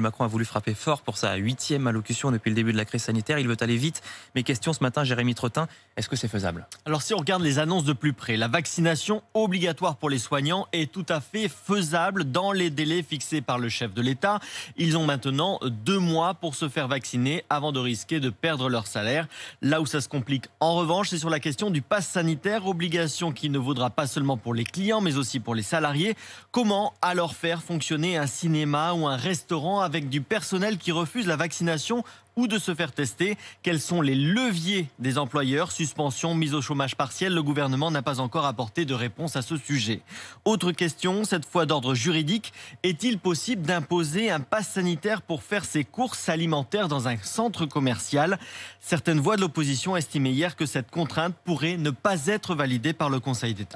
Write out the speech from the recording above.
Macron a voulu frapper fort pour sa huitième allocution depuis le début de la crise sanitaire. Il veut aller vite. Mes questions ce matin, Jérémy Trottin, est-ce que c'est faisable Alors si on regarde les annonces de plus près, la vaccination obligatoire pour les soignants est tout à fait faisable dans les délais fixés par le chef de l'État. Ils ont maintenant deux mois pour se faire vacciner avant de risquer de perdre leur salaire. Là où ça se complique, en revanche, c'est sur la question du pass sanitaire, obligation qui ne vaudra pas seulement pour les clients, mais aussi pour les salariés. Comment alors faire fonctionner un cinéma ou un restaurant avec du personnel qui refuse la vaccination ou de se faire tester. Quels sont les leviers des employeurs Suspension, mise au chômage partiel, le gouvernement n'a pas encore apporté de réponse à ce sujet. Autre question, cette fois d'ordre juridique, est-il possible d'imposer un pass sanitaire pour faire ses courses alimentaires dans un centre commercial Certaines voix de l'opposition estimaient hier que cette contrainte pourrait ne pas être validée par le Conseil d'État.